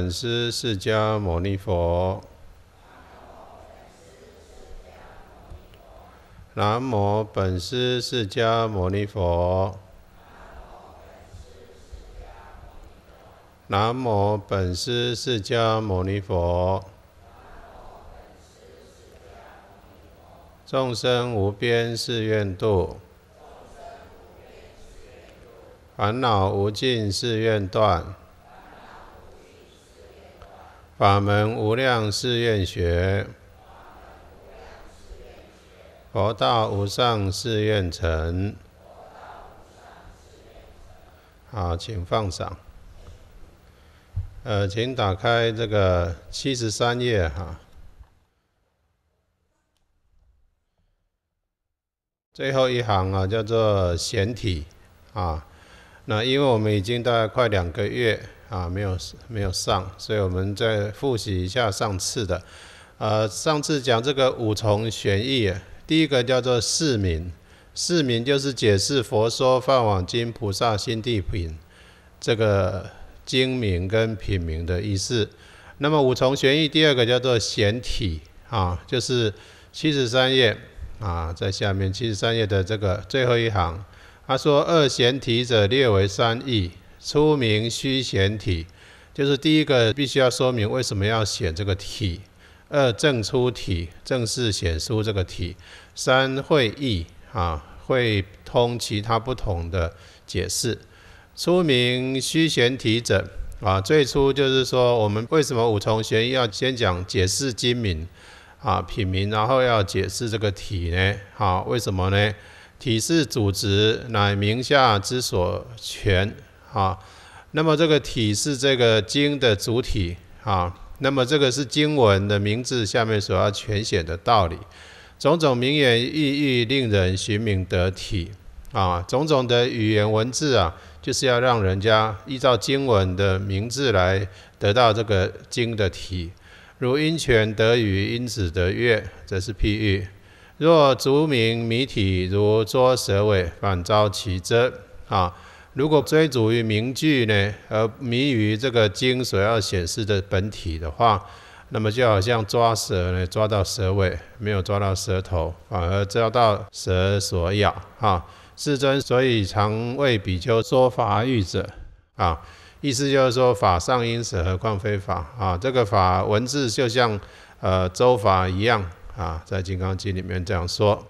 本师释迦牟尼佛，南无本师释迦牟尼佛，南无本师释迦牟尼佛，众生无边誓愿度，烦恼无尽誓愿断。法门无量誓愿学，佛道无上誓愿成。好，请放上。呃，请打开这个七十三页哈，最后一行啊叫做“显体”啊。那因为我们已经大概快两个月。啊，没有没有上，所以我们再复习一下上次的。呃，上次讲这个五重玄义，第一个叫做释明，释明就是解释佛说《梵网经》菩萨心地品这个经名跟品名的意思。那么五重玄义，第二个叫做显体啊，就是七十三页啊，在下面七十三页的这个最后一行，他说二显体者列为三义。出名虚显体，就是第一个必须要说明为什么要选这个体。二正出体，正式显出这个体。三会意啊，会通其他不同的解释。出名虚显体者啊，最初就是说我们为什么五重玄义要先讲解释精明啊品名，然后要解释这个体呢？好，为什么呢？体是主职，乃名下之所全啊，那么这个体是这个经的主体啊。那么这个是经文的名字，下面所要全写的道理，种种名言意义，令人寻名得体啊。种种的语言文字啊，就是要让人家依照经文的名字来得到这个经的体。如因泉得雨，因子得月，则是譬喻；若逐名迷体，如捉蛇尾，反遭其蛰。啊。如果追逐于名句呢，而迷于这个经所要显示的本体的话，那么就好像抓蛇呢，抓到蛇尾，没有抓到蛇头，反而遭到蛇所咬。哈！世尊所以常为比丘说法喻者啊，意思就是说法上因，舍何况非法啊？这个法文字就像呃周法一样啊，在《金刚经》里面这样说。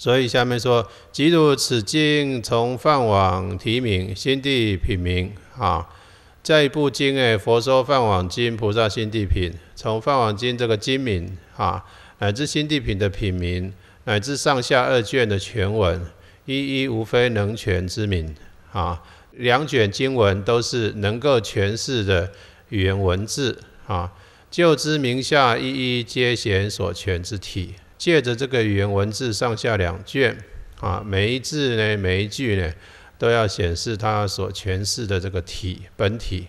所以下面说，即如此经从梵网提名，心地品名啊，在一部经诶，佛说梵网经，菩萨心地品，从梵网经这个经名啊，乃至心地品的品名，乃至上下二卷的全文，一一无非能全之名啊，两卷经文都是能够诠释的语言文字啊，就之名下，一一皆显所全之体。借着这个语言文字上下两卷，啊，每一字呢，每一句呢，都要显示它所诠释的这个体本体。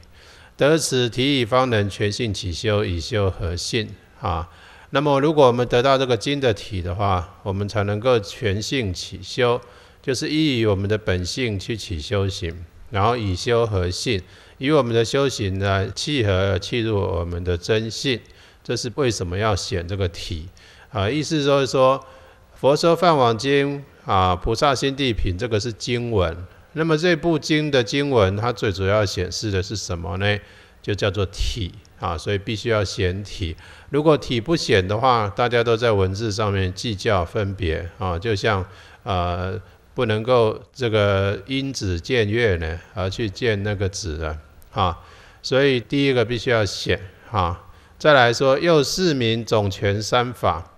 得此体以方能全性起修，以修合性啊。那么，如果我们得到这个经的体的话，我们才能够全性起修，就是依于我们的本性去起修行，然后以修合性，以我们的修行呢契合契入我们的真性。这是为什么要选这个体？啊，意思就是说，佛说《梵网经》啊，菩萨心地品，这个是经文。那么这部经的经文，它最主要显示的是什么呢？就叫做体啊，所以必须要显体。如果体不显的话，大家都在文字上面计较分别啊，就像呃，不能够这个因子见月呢，而去见那个子啊。啊，所以第一个必须要显啊。再来说，又四名总权三法。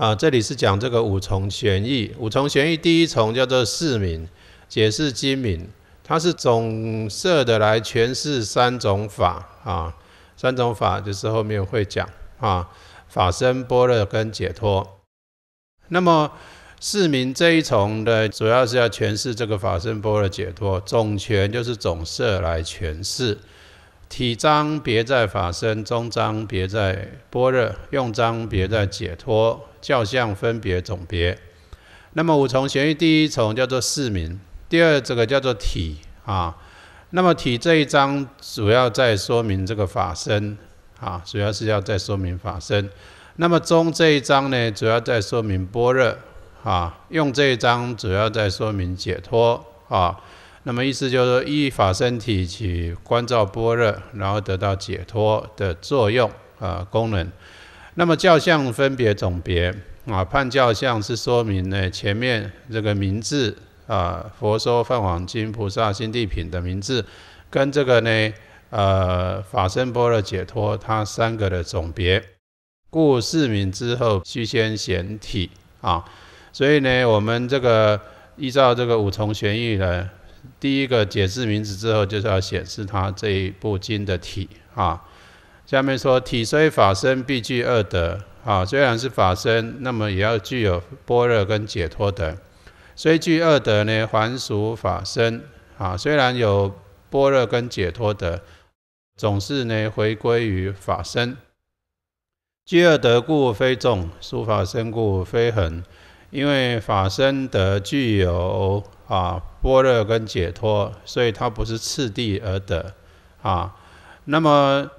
啊，这里是讲这个五重玄义。五重玄义第一重叫做四明，解释金明，它是总摄的来诠释三种法啊。三种法就是后面会讲啊，法身、般若跟解脱。那么四明这一重的，主要是要诠释这个法身、般若解脱，总诠就是总摄来诠释。体章别在法身，中章别在般若，用章别在解脱，教相分别总别。那么五重玄义，第一重叫做四明，第二这个叫做体啊。那么体这一章主要在说明这个法身啊，主要是要在说明法身。那么中这一章呢，主要在说明般若啊。用这一章主要在说明解脱啊。那么意思就是说，依法身体起观照般若，然后得到解脱的作用啊功能。那么教相分别总别啊，判教相是说明呢前面这个名字啊，《佛说梵网经》菩萨心地品的名字，跟这个呢呃法身般若解脱，它三个的总别。故四名之后，须先显体啊。所以呢，我们这个依照这个五重玄义呢。第一个解释名字之后，就是要显示它这一部经的体啊。下面说体虽法身，必具二德啊。虽然是法身，那么也要具有般若跟解脱德。虽具二德呢，还属法身啊。虽然有般若跟解脱德，总是呢回归于法身。具二德故，非众，属法身故，非恒。因为法身德具有啊。般若跟解脱，所以它不是次第而得，啊，那么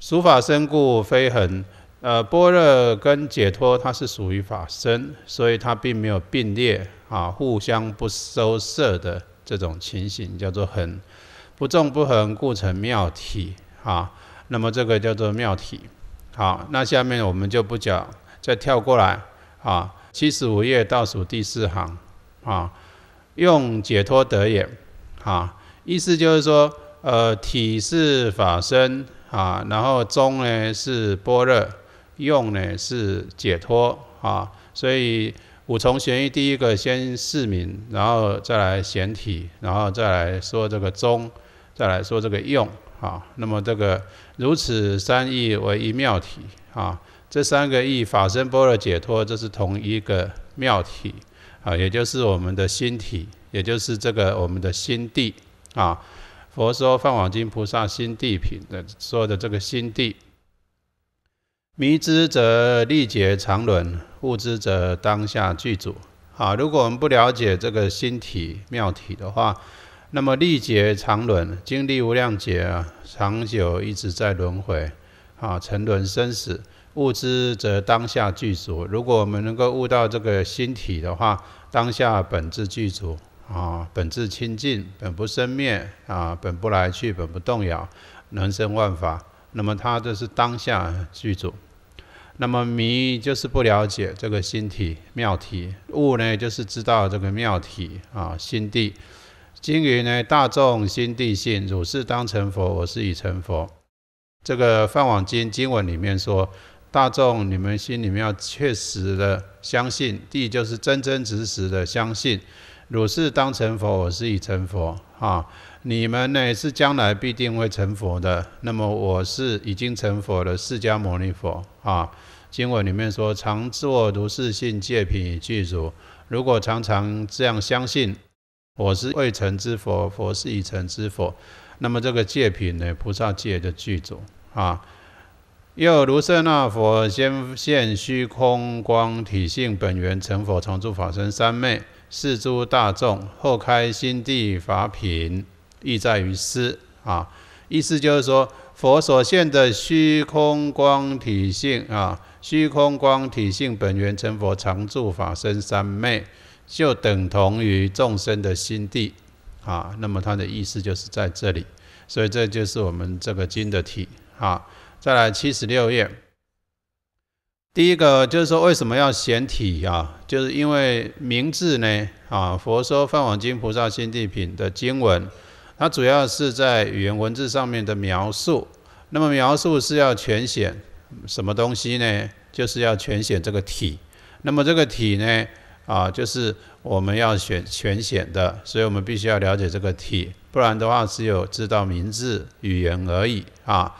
属法身故非恒，呃，般若跟解脱它是属于法身，所以它并没有并列啊，互相不收摄的这种情形，叫做恒，不重不恒故成妙体啊，那么这个叫做妙体，好，那下面我们就不讲，再跳过来啊，七十五页倒数第四行啊。用解脱得也，啊，意思就是说，呃，体是法身啊，然后中呢是般若，用呢是解脱啊，所以五重玄义第一个先示明，然后再来显体，然后再来说这个中，再来说这个用啊，那么这个如此三义为一妙体啊，这三个义法身、般若、解脱，这是同一个妙体。啊，也就是我们的心体，也就是这个我们的心地啊。佛说：放往金菩萨心地品的说的这个心地，迷之则历劫长轮，悟之则当下具足。啊，如果我们不了解这个心体妙体的话，那么历劫长轮，经历无量劫啊，长久一直在轮回，啊，沉沦生死。悟之则当下具足。如果我们能够悟到这个心体的话，当下本自具足啊，本自清净，本不生灭啊，本不来去，本不动摇，能生万法。那么它就是当下具足。那么迷就是不了解这个心体妙体，悟呢就是知道这个妙体啊心地。金云呢：大众心地信，汝是当成佛，我是已成佛。这个《梵网经》经文里面说。大众，你们心里面要确实的相信，第一就是真真实实的相信，汝是当成佛，我是已成佛啊！你们呢是将来必定会成佛的，那么我是已经成佛的释迦牟尼佛啊！经文里面说，常作如是信，戒品具足。如果常常这样相信，我是未成之佛，佛是已成之佛，那么这个戒品呢，菩萨戒的具足啊。又如舍那佛先现虚空光体性本源成佛常住法身三昧是诸大众后开心地法品意在于斯啊！意思就是说，佛所现的虚空光体性啊，虚空光体性本源成佛常住法身三昧，就等同于众生的心地啊。那么它的意思就是在这里，所以这就是我们这个经的体啊。再来七十六页，第一个就是说为什么要显体啊？就是因为名字呢啊，佛说《梵网经菩萨心地品》的经文，它主要是在语言文字上面的描述。那么描述是要全显什么东西呢？就是要全显这个体。那么这个体呢啊，就是我们要选全显的，所以我们必须要了解这个体，不然的话只有知道名字语言而已啊。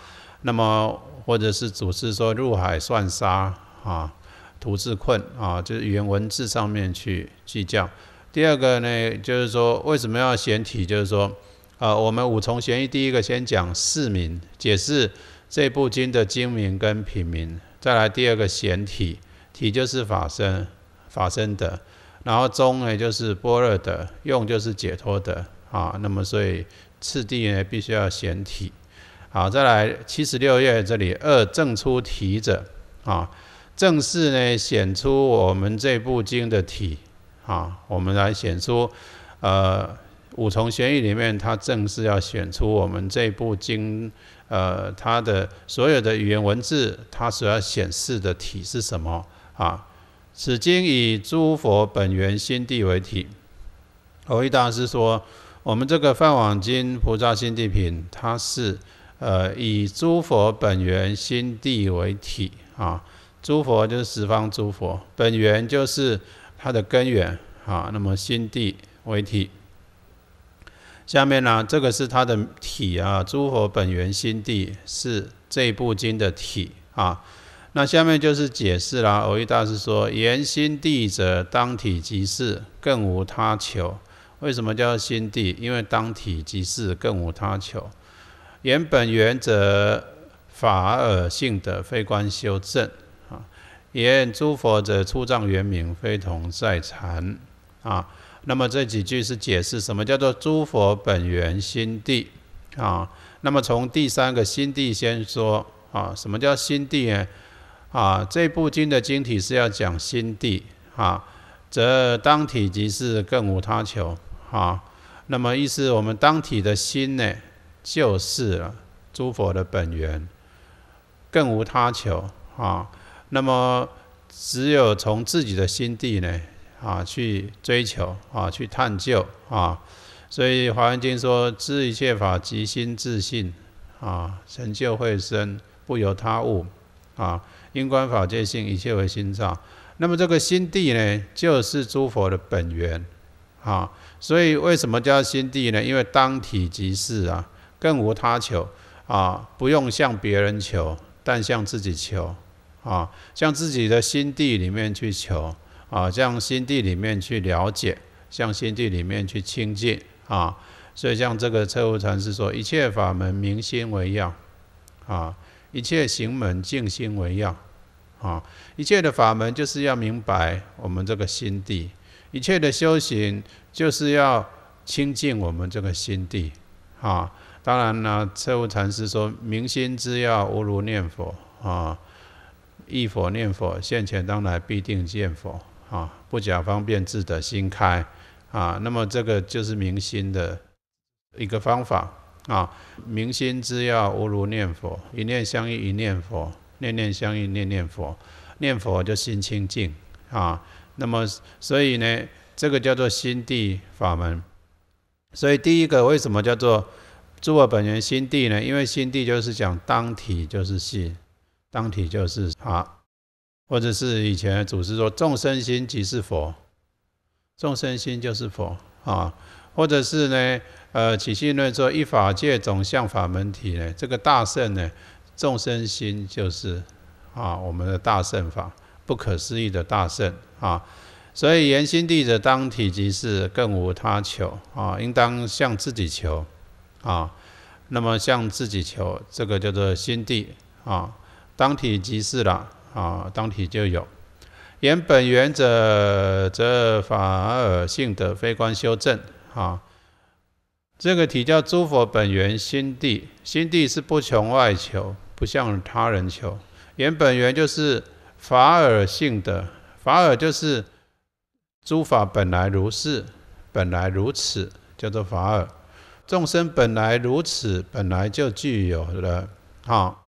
那么，或者是组织说入海算沙啊，徒自困啊，就是语言文字上面去计较。第二个呢，就是说为什么要显体？就是说，啊，我们五重显义，第一个先讲四民，解释这部经的经名跟品名，再来第二个显体，体就是法身，法身的，然后中呢就是般若的，用就是解脱的啊。那么所以次第呢，必须要显体。好，再来七十六页这里二正出体者啊，正是呢显出我们这部经的体啊。我们来显出，呃，五重玄义里面它正是要显出我们这部经，呃，它的所有的语言文字，它所要显示的体是什么啊？此经以诸佛本源心地为体。藕一大师说，我们这个《梵网经菩萨心地品》，它是。呃，以诸佛本源心地为体啊，诸佛就是十方诸佛，本源就是它的根源啊。那么心地为体，下面呢，这个是它的体啊。诸佛本源心地是这部经的体啊。那下面就是解释啦。偶遇大师说，言心地者，当体即是，更无他求。为什么叫心地？因为当体即是，更无他求。原本原则法尔性的非观修正啊。言诸佛者，出藏原名，非同在禅啊。那么这几句是解释什么叫做诸佛本源心地啊？那么从第三个心地先说啊，什么叫心地呢？啊，这部经的经体是要讲心地啊，则当体即是，更无他求啊。那么意思，我们当体的心呢？就是诸佛的本源，更无他求啊。那么只有从自己的心地呢啊去追求啊，去探究啊。所以《华严经》说：“知一切法即心自性啊，成就慧身不由他物啊。因观法界性，一切为心造。”那么这个心地呢，就是诸佛的本源啊。所以为什么叫心地呢？因为当体即是啊。更无他求，啊，不用向别人求，但向自己求，啊，向自己的心地里面去求，啊，向心地里面去了解，向心地里面去清净，啊，所以像这个彻悟禅师说，一切法门明心为要，啊，一切行门静心为要，啊，一切的法门就是要明白我们这个心地，一切的修行就是要清净我们这个心地，啊。当然呢，彻悟禅师说：“明心之要，无如念佛啊！一佛念佛，现前当来必定见佛啊！不假方便，自得心开啊！那么这个就是明心的一个方法啊！明心之要，无如念佛，一念相应一念佛，念念相应念念佛，念佛就心清净啊！那么所以呢，这个叫做心地法门。所以第一个为什么叫做？”诸我本源心地呢？因为心地就是讲当体就是性，当体就是啊，或者是以前祖师说众生心即是佛，众生心就是佛啊，或者是呢，呃，《起信论》说一法界总相法门体呢，这个大圣呢，众生心就是啊，我们的大圣法，不可思议的大圣啊，所以言心地者，当体即是，更无他求啊，应当向自己求。啊，那么向自己求，这个叫做心地啊。当体即是了啊，当体就有。言本源者，则法尔性德，非观修正啊。这个体叫诸佛本源心地，心地是不穷外求，不向他人求。言本源就是法尔性德，法尔就是诸法本来如是，本来如此，叫做法尔。众生本来如此，本来就具有了，好，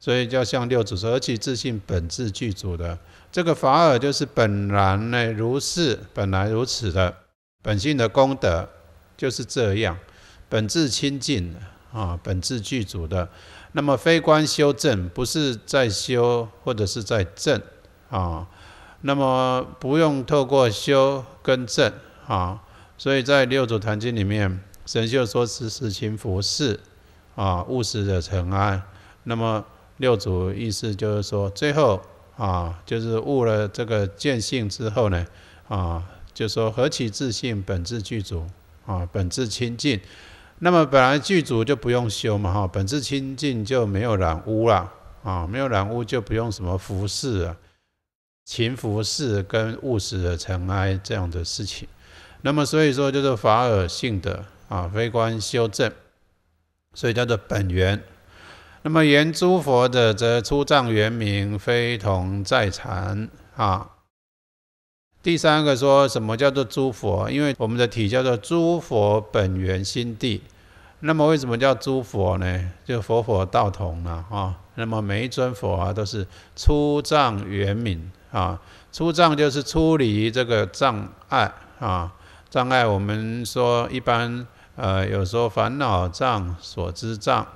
所以叫像六祖说，而且自信本质具足的这个法尔就是本然呢，如是本来如此的本性的功德就是这样，本质清净啊，本质具足的。那么非观修正，不是在修或者是在正啊，那么不用透过修跟正啊，所以在六祖坛经里面。神秀说：“时时勤拂拭，啊，勿使惹尘埃。”那么六祖意思就是说，最后啊，就是悟了这个见性之后呢，啊，就说何其自性本自具足，啊，本自清净。那么本来具足就不用修嘛，哈，本自清净就没有染污了，啊，没有染污就不用什么拂拭啊、勤拂拭跟勿使惹尘埃这样的事情。那么所以说，就是法尔性德啊，非观修正，所以叫做本源。那么言诸佛的，则出藏原明，非同在禅啊。第三个说什么叫做诸佛？因为我们的体叫做诸佛本源心地。那么为什么叫诸佛呢？就佛佛道同了啊。那么每一尊佛啊，都是出藏原明啊。出藏就是出离这个障碍啊。障碍我们说一般。呃，有时候烦恼障、所知障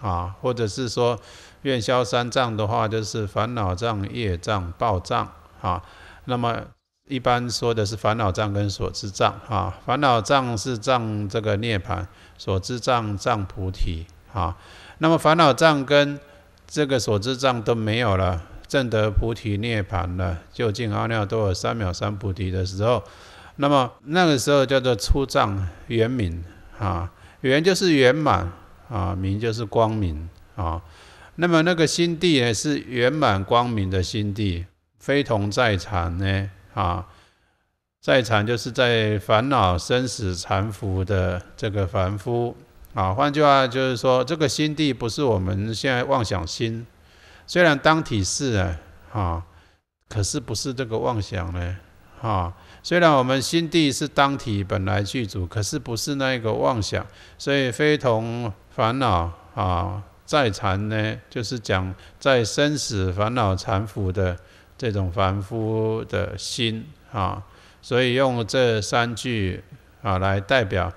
啊，或者是说愿消三障的话，就是烦恼障、业障、报障啊。那么一般说的是烦恼障跟所知障啊，烦恼障是障这个涅盘，所知障障菩提啊。那么烦恼障跟这个所知障都没有了，证得菩提涅盘了，就进阿耨多尔三藐三菩提的时候，那么那个时候叫做出障圆明。啊，圆就是圆满啊，明就是光明啊，那么那个心地呢是圆满光明的心地，非同在场呢啊，在场就是在烦恼生死缠缚的这个凡夫啊，换句话就是说，这个心地不是我们现在妄想心，虽然当体是哎啊，可是不是这个妄想呢啊。虽然我们心地是当体本来具足，可是不是那个妄想，所以非同烦恼啊，在禅呢，就是讲在生死烦恼缠缚的这种凡夫的心啊，所以用这三句啊来代表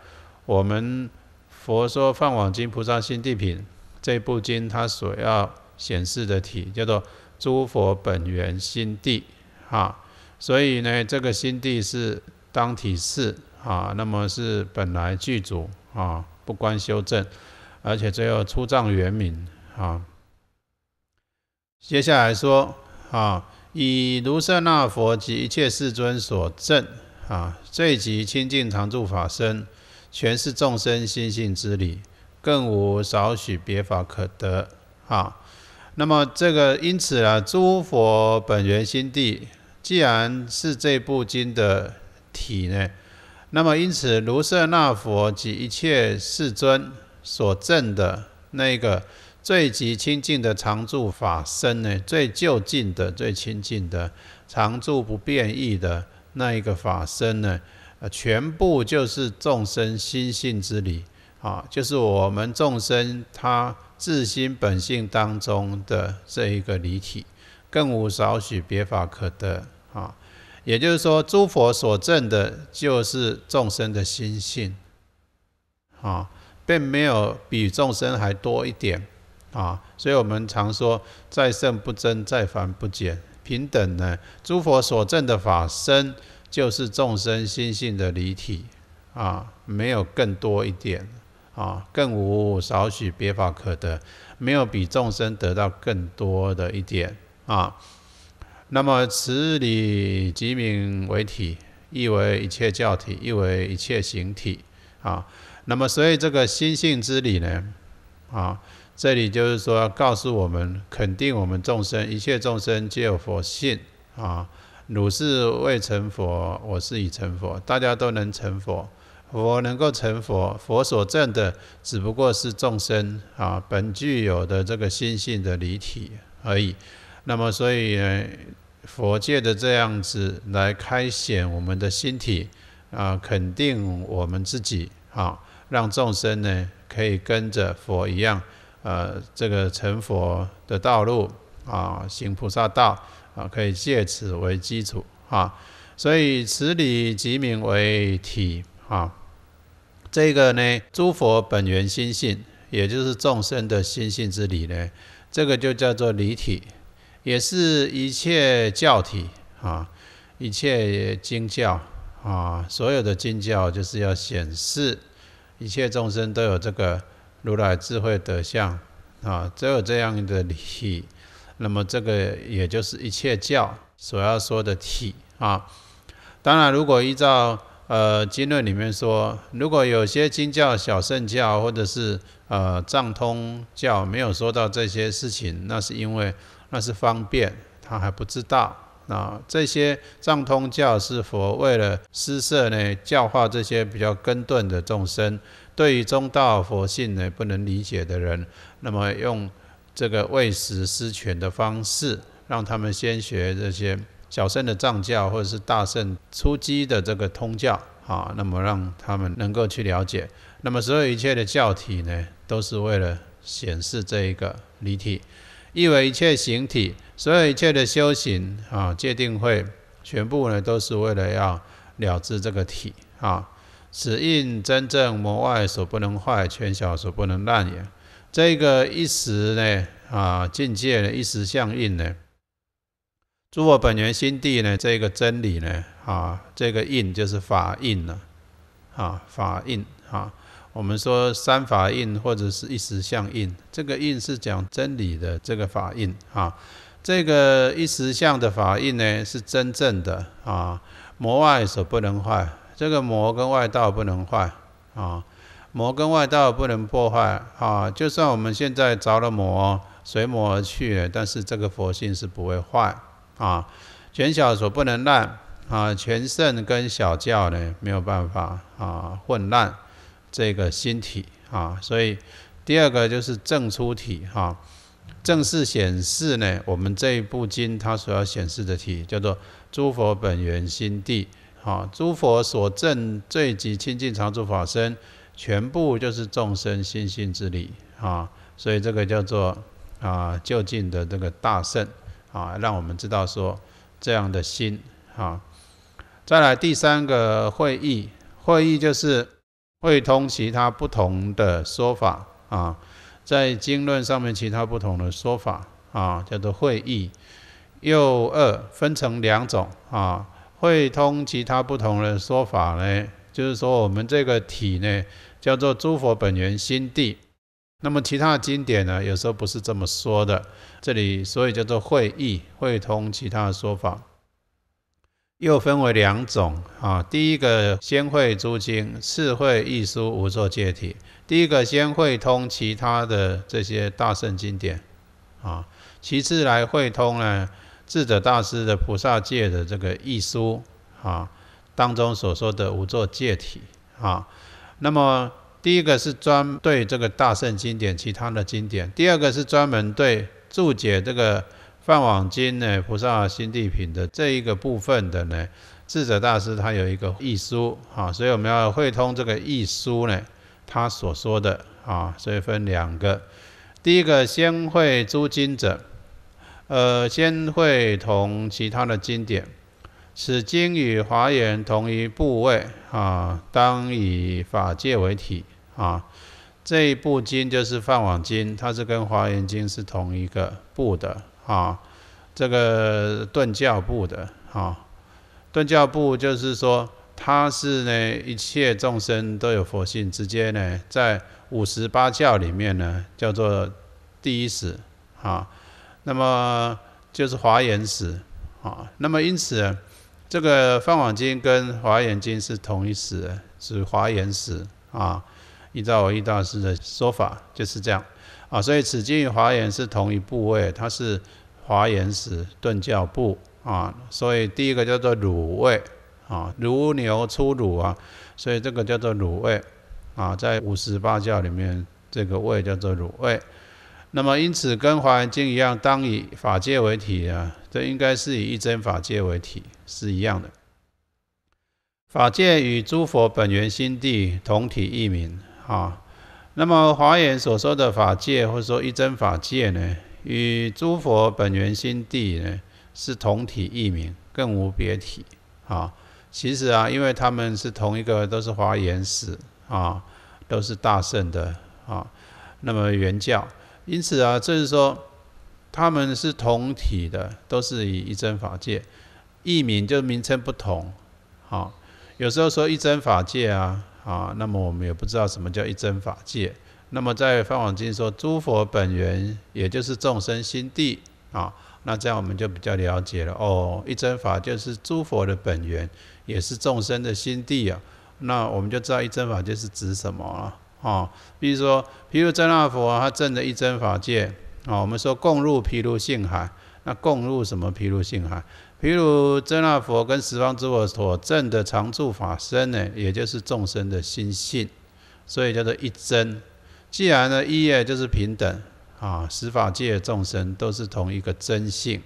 我们佛说《放往经》菩萨心地品这部经，它所要显示的体叫做诸佛本源心地啊。所以呢，这个心地是当体是啊，那么是本来具足啊，不关修正，而且最后出藏圆明啊。接下来说啊，以卢舍那佛及一切世尊所证啊，最极清净常住法身，全是众生心性之理，更无少许别法可得啊。那么这个因此啊，诸佛本源心地。既然是这部经的体呢，那么因此卢舍那佛及一切世尊所证的那个最极清净的常住法身呢，最就近的、最清净的、常住不变易的那一个法身呢，呃，全部就是众生心性之理啊，就是我们众生他自心本性当中的这一个离体。更无少许别法可得啊！也就是说，诸佛所证的就是众生的心性啊，并没有比众生还多一点啊。所以我们常说，再圣不增，再凡不减，平等呢。诸佛所证的法身就是众生心性的离体啊，没有更多一点啊，更无少许别法可得，没有比众生得到更多的一点。啊，那么此理即名为体，亦为一切教体，亦为一切形体。啊，那么所以这个心性之理呢，啊，这里就是说告诉我们，肯定我们众生，一切众生皆有佛性。啊，汝是未成佛，我是已成佛，大家都能成佛。佛能够成佛，佛所证的只不过是众生啊本具有的这个心性的理体而已。那么，所以佛界的这样子来开显我们的心体啊，肯定我们自己啊，让众生呢可以跟着佛一样，呃，这个成佛的道路啊，行菩萨道啊，可以借此为基础啊，所以此理即名为体啊。这个呢，诸佛本源心性，也就是众生的心性之理呢，这个就叫做理体。也是一切教体啊，一切经教啊，所有的经教就是要显示一切众生都有这个如来智慧德相啊，只有这样的体。那么这个也就是一切教所要说的体啊。当然，如果依照呃经论里面说，如果有些经教、小圣教或者是呃藏通教没有说到这些事情，那是因为。那是方便，他还不知道。那这些藏通教是佛为了施设呢教化这些比较根钝的众生，对于中道佛性呢不能理解的人，那么用这个喂食施犬的方式，让他们先学这些小圣的藏教，或者是大圣初基的这个通教啊，那么让他们能够去了解。那么所有一切的教体呢，都是为了显示这一个离体。意为一切形体，所有一切的修行啊，界定会全部呢，都是为了要了知这个体啊。此印真正魔外所不能坏，全小所不能乱也。这个一时呢啊，境界呢，一时相应呢，诸佛本源心地呢，这个真理呢啊，这个印就是法印了啊，法印啊。我们说三法印或者是一时相印，这个印是讲真理的这个法印啊。这个一时相的法印呢是真正的啊，魔外所不能坏。这个魔跟外道不能坏啊，魔跟外道不能破坏啊。就算我们现在着了魔，随魔而去，但是这个佛性是不会坏啊。全小所不能烂啊，全圣跟小教呢没有办法啊，混乱。这个心体啊，所以第二个就是正出体哈。正式显示呢，我们这部经它所要显示的体叫做诸佛本源心地啊，诸佛所证最极清净常住法身，全部就是众生心性之理啊。所以这个叫做啊，就近的这个大圣啊，让我们知道说这样的心啊。再来第三个会议，会议就是。会通其他不同的说法啊，在经论上面其他不同的说法啊，叫做会意又二，分成两种啊。会通其他不同的说法呢，就是说我们这个体呢，叫做诸佛本源心地。那么其他的经典呢，有时候不是这么说的。这里所以叫做会意，会通其他的说法。又分为两种啊，第一个先会诸经，次会一书无作界体。第一个先会通其他的这些大圣经典啊，其次来会通呢智者大师的菩萨界的这个一书啊当中所说的无作界体啊。那么第一个是专对这个大圣经典其他的经典，第二个是专门对注解这个。《梵网经》呢，《菩萨心地品》的这一个部分的呢，智者大师他有一个译书，啊，所以我们要会通这个译书呢，他所说的啊，所以分两个，第一个先会诸经者，呃，先会同其他的经典，此经与华严同一部位啊，当以法界为体啊，这一部经就是《梵网经》，它是跟《华严经》是同一个部的。啊，这个顿教部的啊，顿教部就是说，他是呢一切众生都有佛性直接呢，在五十八教里面呢，叫做第一史啊。那么就是华严史啊。那么因此，这个《梵网经》跟《华严经》是同一史，是华严史啊。依照我一大师的说法，就是这样啊。所以此经与华严是同一部位，它是。华严寺顿教部啊，所以第一个叫做乳味啊，如牛出乳啊，所以这个叫做乳味啊，在五十八教里面，这个味叫做乳味。那么因此跟华严经一样，当以法界为体啊，这应该是以一真法界为体，是一样的。法界与诸佛本源心地同体异名啊。那么华严所说的法界，或者说一真法界呢？与诸佛本源心地呢，是同体异名，更无别体。啊，其实啊，因为他们是同一个，都是华严寺啊，都是大圣的啊。那么原教，因此啊，就是说他们是同体的，都是以一真法界，异名就名称不同。啊。有时候说一真法界啊，啊，那么我们也不知道什么叫一真法界。那么在《法网经》说，诸佛本源也就是众生心地啊，那这样我们就比较了解了哦。一真法就是诸佛的本源，也是众生的心地啊。那我们就知道一真法就是指什么了啊？比如说，譬如真那佛他证的一真法界啊，我们说共入毗卢性海，那共入什么毗卢性海？譬如真那佛跟十方诸佛所证的常住法身呢，也就是众生的心性，所以叫做一真。既然呢，一也就是平等啊，十法界众生都是同一个真性，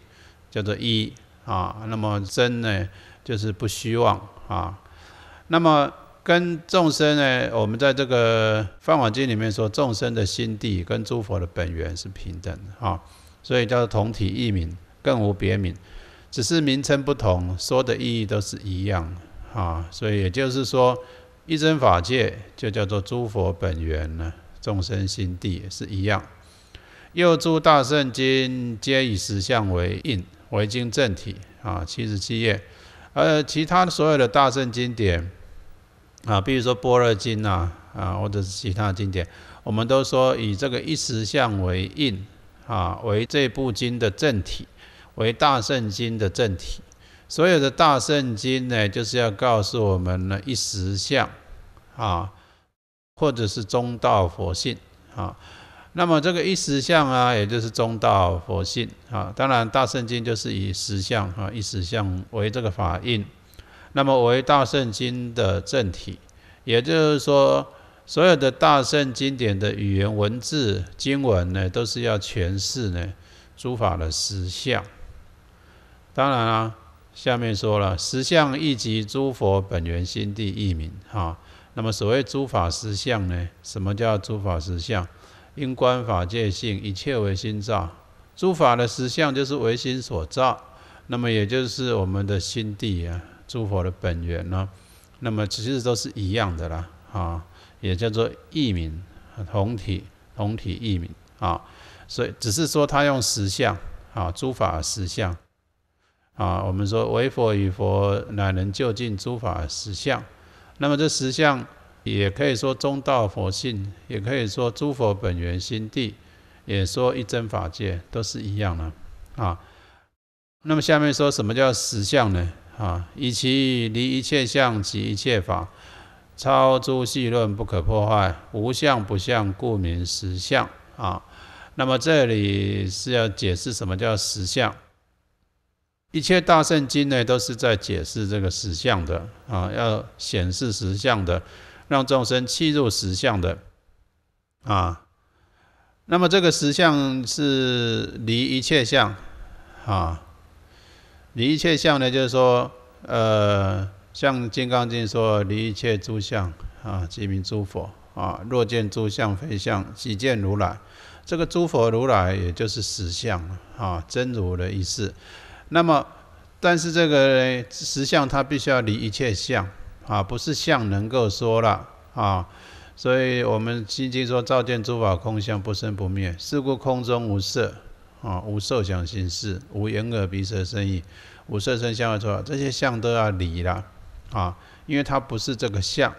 叫做一啊。那么真呢，就是不虚妄啊。那么跟众生呢，我们在这个《方网经》里面说，众生的心地跟诸佛的本源是平等的啊，所以叫做同体异名，更无别名，只是名称不同，说的意义都是一样啊。所以也就是说，一真法界就叫做诸佛本源呢。众生心地也是一样。又诸大圣经皆以实相为印，为经正体。啊，七十七页。呃，其他所有的大圣经典，啊，比如说《般若经》呐，啊，或者是其他经典，我们都说以这个一实相为印，啊，为这部经的正体，为大圣经的正体。所有的大圣经呢，就是要告诉我们呢一实相，啊。或者是中道佛性啊，那么这个一实相啊，也就是中道佛性啊。当然，《大圣经》就是以实相哈，一实相为这个法印，那么为大圣经的正体。也就是说，所有的大圣经典的语言文字经文呢，都是要诠释呢诸法的实相。当然啦，下面说了，实相亦即诸佛本源心地意名啊。那么所谓诸法实相呢？什么叫诸法实相？因观法界性，一切唯心造。诸法的实相就是唯心所造。那么也就是我们的心地啊，诸佛的本源呢。那么其实都是一样的啦，啊，也叫做异名同体，同体异名啊。所以只是说他用实相啊，诸法实相啊。我们说唯佛与佛乃能就近诸法实相。那么这十相，也可以说中道佛性，也可以说诸佛本源心地，也说一真法界，都是一样的啊。那么下面说什么叫实相呢？啊，以其离一切相及一切法，超诸细论不可破坏，无相不相，故名实相啊。那么这里是要解释什么叫实相。一切大圣经呢，都是在解释这个实相的啊，要显示实相的，让众生契入实相的啊。那么这个实相是离一切相啊，离一切相呢，就是说，呃，像《金刚经》说离一切诸相啊，即名诸佛啊。若见诸相非相，即见如来。这个诸佛如来也就是实相啊，真如的意思。那么，但是这个呢，实相它必须要离一切相啊，不是相能够说了啊。所以我们心经说，照见诸法空相，不生不灭。是故空中无色啊，无受想行识，无眼耳鼻舌身意，无色声香味触，这些相都要离了啊，因为它不是这个相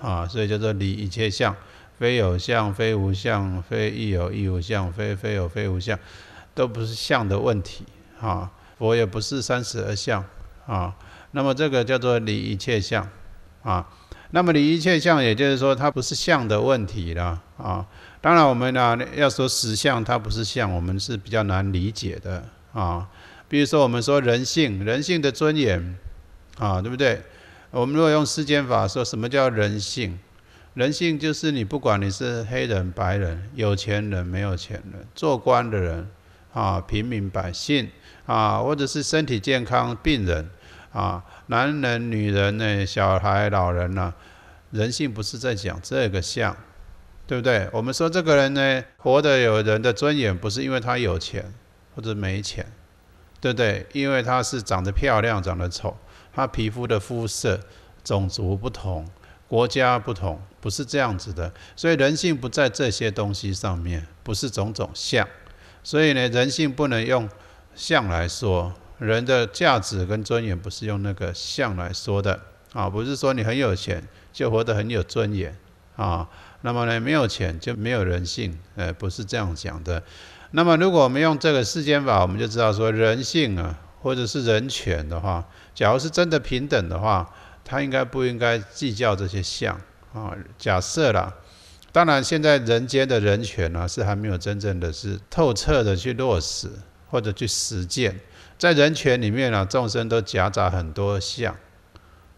啊，所以叫做离一切相，非有相，非无相，非亦有，亦无相，非非有，非无相，都不是相的问题啊。我也不是三十二相啊，那么这个叫做离一切相啊，那么离一切相，也就是说它不是相的问题了啊。当然我们呢要说实相，它不是相，我们是比较难理解的啊。比如说我们说人性，人性的尊严啊，对不对？我们如果用世间法说什么叫人性？人性就是你不管你是黑人、白人、有钱人、没有钱人、做官的人啊、平民百姓。啊，或者是身体健康病人啊，男人、女人呢，小孩、老人呢，人性不是在讲这个相，对不对？我们说这个人呢，活得有人的尊严，不是因为他有钱或者没钱，对不对？因为他是长得漂亮、长得丑，他皮肤的肤色、种族不同、国家不同，不是这样子的。所以人性不在这些东西上面，不是种种相。所以呢，人性不能用。相来说，人的价值跟尊严不是用那个相来说的啊，不是说你很有钱就活得很有尊严啊。那么呢，没有钱就没有人性，呃，不是这样讲的。那么如果我们用这个世间法，我们就知道说，人性啊，或者是人权的话，假如是真的平等的话，他应该不应该计较这些相啊？假设啦，当然现在人间的人权呢，是还没有真正的是透彻的去落实。或者去实践，在人权里面啊，众生都夹杂很多相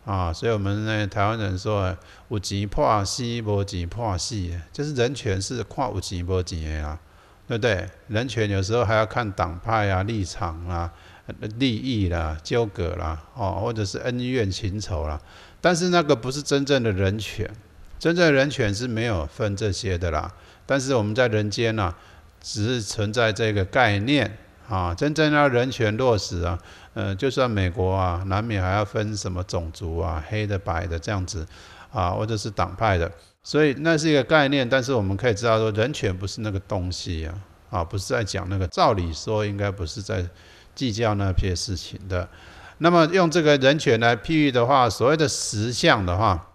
啊，所以我们呢，台湾人说五钱破西，五钱破西，就是人权是跨五钱五钱的啦，对不对？人权有时候还要看党派啊、立场啊、利益啦、纠葛啦，哦，或者是恩怨情仇啦。但是那个不是真正的人权，真正的人权是没有分这些的啦。但是我们在人间呢，只是存在这个概念。啊，真正要人权落实啊，呃，就算美国啊，难免还要分什么种族啊，黑的、白的这样子啊，或者是党派的，所以那是一个概念。但是我们可以知道说，人权不是那个东西呀，啊，不是在讲那个。照理说，应该不是在计较那些事情的。那么用这个人权来譬喻的话，所谓的实像的话，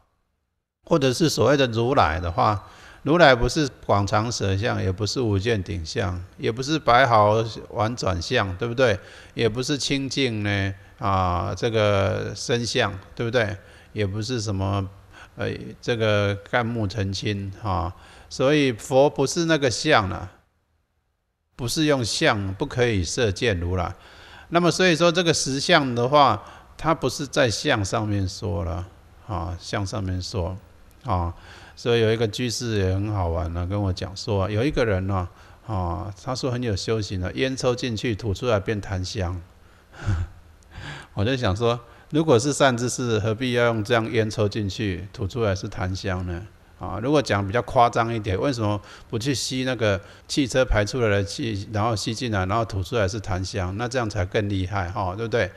或者是所谓的如来的话。如来不是广长舌相，也不是五件顶相，也不是白毫宛转相对不对，也不是清净呢啊这个身相对不对？也不是什么呃这个干木成亲啊，所以佛不是那个相了，不是用相，不可以射箭如来。那么所以说这个实相的话，它不是在相上面说了啊，相上面说啊。所以有一个居士也很好玩呢，跟我讲说，有一个人呢，啊，他说很有修行的，烟抽进去，吐出来变檀香。我就想说，如果是善知识，何必要用这样烟抽进去，吐出来是檀香呢？啊，如果讲比较夸张一点，为什么不去吸那个汽车排出来的气，然后吸进来，然后吐出来是檀香？那这样才更厉害哈，对不对？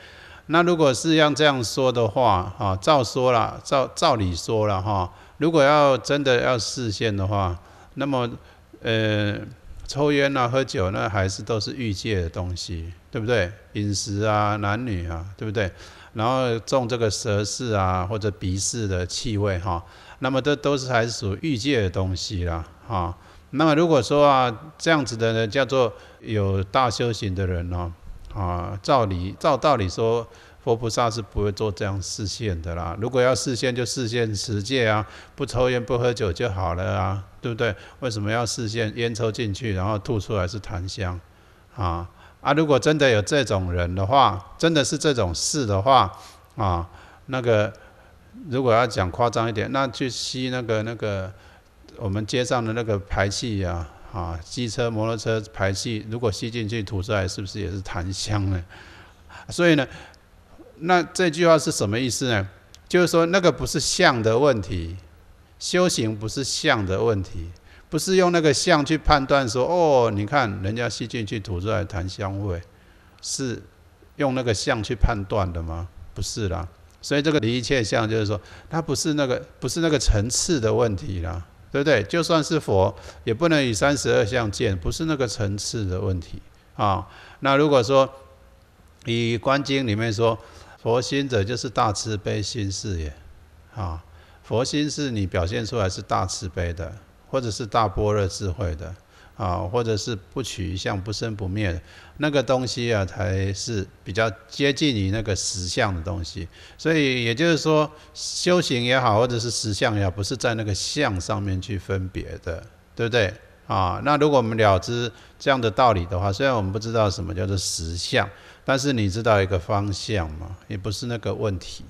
那如果是要这样说的话，啊，照说了，照照理说了哈。如果要真的要视线的话，那么，呃，抽烟啊、喝酒那还是都是欲界的东西，对不对？饮食啊、男女啊，对不对？然后种这个舌饰啊，或者鼻饰的气味哈，那么这都是还是属欲界的东西啦，哈。那么如果说啊，这样子的人叫做有大修行的人呢，啊，照理照道理说。佛菩萨是不会做这样示现的啦。如果要示现，就示现持戒啊，不抽烟不喝酒就好了啊，对不对？为什么要示现烟抽进去，然后吐出来是檀香？啊啊！如果真的有这种人的话，真的是这种事的话啊，那个如果要讲夸张一点，那去吸那个那个我们街上的那个排气呀啊，机车摩托车排气，如果吸进去吐出来，是不是也是檀香呢？所以呢？那这句话是什么意思呢？就是说，那个不是相的问题，修行不是相的问题，不是用那个相去判断说，哦，你看人家吸进去吐出来檀香味，是用那个相去判断的吗？不是啦。所以这个离一切相，就是说，它不是那个不是那个层次的问题啦，对不对？就算是佛，也不能以三十二相见，不是那个层次的问题啊。那如果说以观经里面说，佛心者就是大慈悲心事也，啊，佛心是你表现出来是大慈悲的，或者是大般若智慧的，啊，或者是不取一相、不生不灭的那个东西啊，才是比较接近于那个实相的东西。所以也就是说，修行也好，或者是实相也好，不是在那个相上面去分别的，对不对？啊，那如果我们了知这样的道理的话，虽然我们不知道什么叫做实相。但是你知道一个方向嘛？也不是那个问题，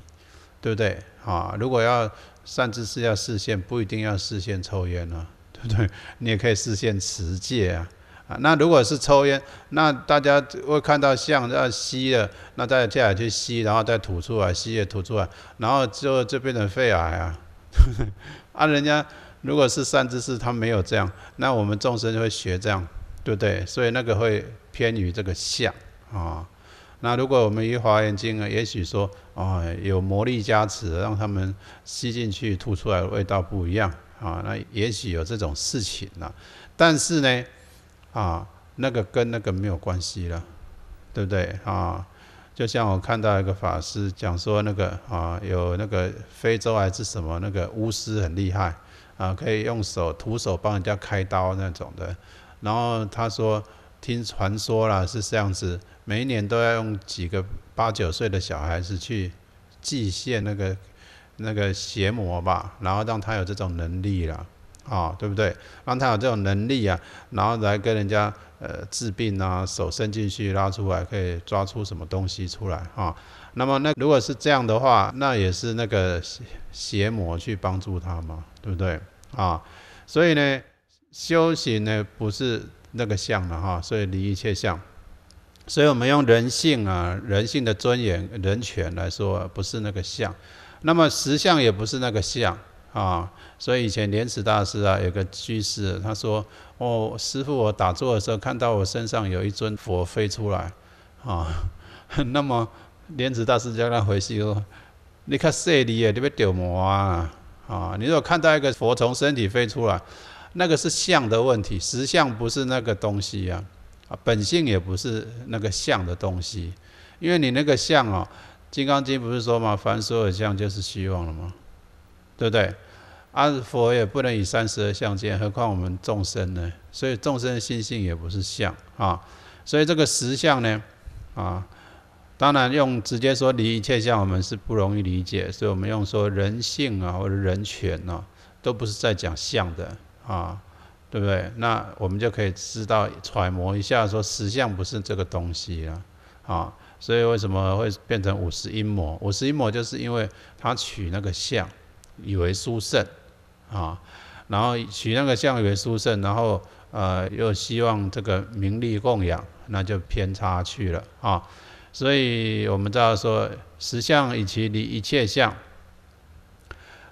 对不对？啊，如果要善知识要视现，不一定要视现抽烟啊，对不对？你也可以视现持戒啊。啊，那如果是抽烟，那大家会看到像要吸了，那再接下来去吸，然后再吐出来，吸也吐出来，然后就就变成肺癌啊。啊，人家如果是善知识，他没有这样，那我们众生就会学这样，对不对？所以那个会偏于这个相啊。那如果我们一华严经》啊，也许说啊，有魔力加持，让他们吸进去、吐出来，味道不一样啊。那也许有这种事情啊。但是呢，啊，那个跟那个没有关系了，对不对啊？就像我看到一个法师讲说，那个啊，有那个非洲还是什么那个巫师很厉害啊，可以用手徒手帮人家开刀那种的。然后他说听传说了是这样子。每一年都要用几个八九岁的小孩子去祭献那个那个邪魔吧，然后让他有这种能力了，啊，对不对？让他有这种能力啊，然后来跟人家呃治病啊，手伸进去拉出来，可以抓出什么东西出来啊？那么那如果是这样的话，那也是那个邪邪魔去帮助他嘛，对不对？啊，所以呢，修行呢不是那个相了哈，所以离一切相。所以我们用人性啊、人性的尊严、人权来说，不是那个相。那么实相也不是那个相啊。所以以前莲池大师啊，有个居士，他说：“哦，师傅，我打坐的时候看到我身上有一尊佛飞出来啊。”那么莲池大师叫他回去说：“你看舍利耶，你别丢魔啊！啊，你如果看到一个佛从身体飞出来，那个是相的问题，实相不是那个东西呀。”本性也不是那个相的东西，因为你那个相哦，《金刚经》不是说嘛，凡所有相，就是虚妄了吗？对不对？阿佛也不能以三十二相见，何况我们众生呢？所以众生的心性也不是相啊。所以这个实相呢，啊，当然用直接说离一切相，我们是不容易理解，所以我们用说人性啊，或者人权啊，都不是在讲相的啊。对不对？那我们就可以知道揣摩一下，说实相不是这个东西啊，啊，所以为什么会变成五十一魔？五十一魔就是因为他取那个相以为殊胜啊，然后取那个相以为殊胜，然后呃又希望这个名利供养，那就偏差去了啊。所以我们知道说实相以其离一切相，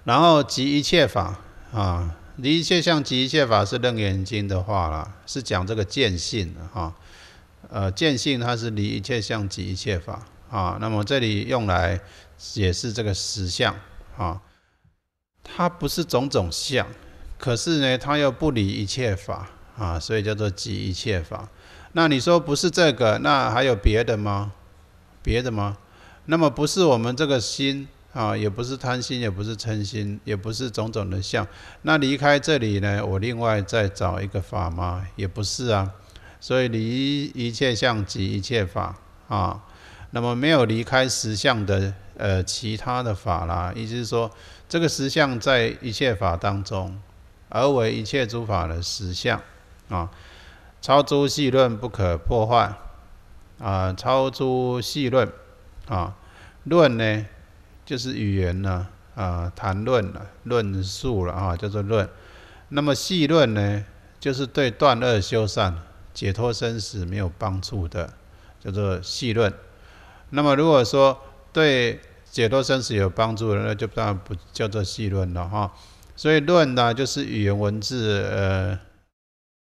然后即一切法啊。离一切相，即一切法，是楞严经的话啦，是讲这个见性啊。呃，见性它是离一切相，即一切法啊。那么这里用来解释这个实相啊，它不是种种相，可是呢，它又不离一切法啊，所以叫做即一切法。那你说不是这个，那还有别的吗？别的吗？那么不是我们这个心？啊，也不是贪心，也不是嗔心，也不是种种的相。那离开这里呢？我另外再找一个法吗？也不是啊。所以离一切相即一切法啊。那么没有离开实相的呃其他的法啦。意思是说，这个实相在一切法当中，而为一切诸法的实相啊。超诸细论不可破坏啊，超诸细论啊，论呢？就是语言呢，啊，谈论了、论述了，啊，叫做论。那么细论呢，就是对断恶修善、解脱生死没有帮助的，叫做细论。那么如果说对解脱生死有帮助的，那就当然不叫做细论了，哈。所以论呢，就是语言文字，呃。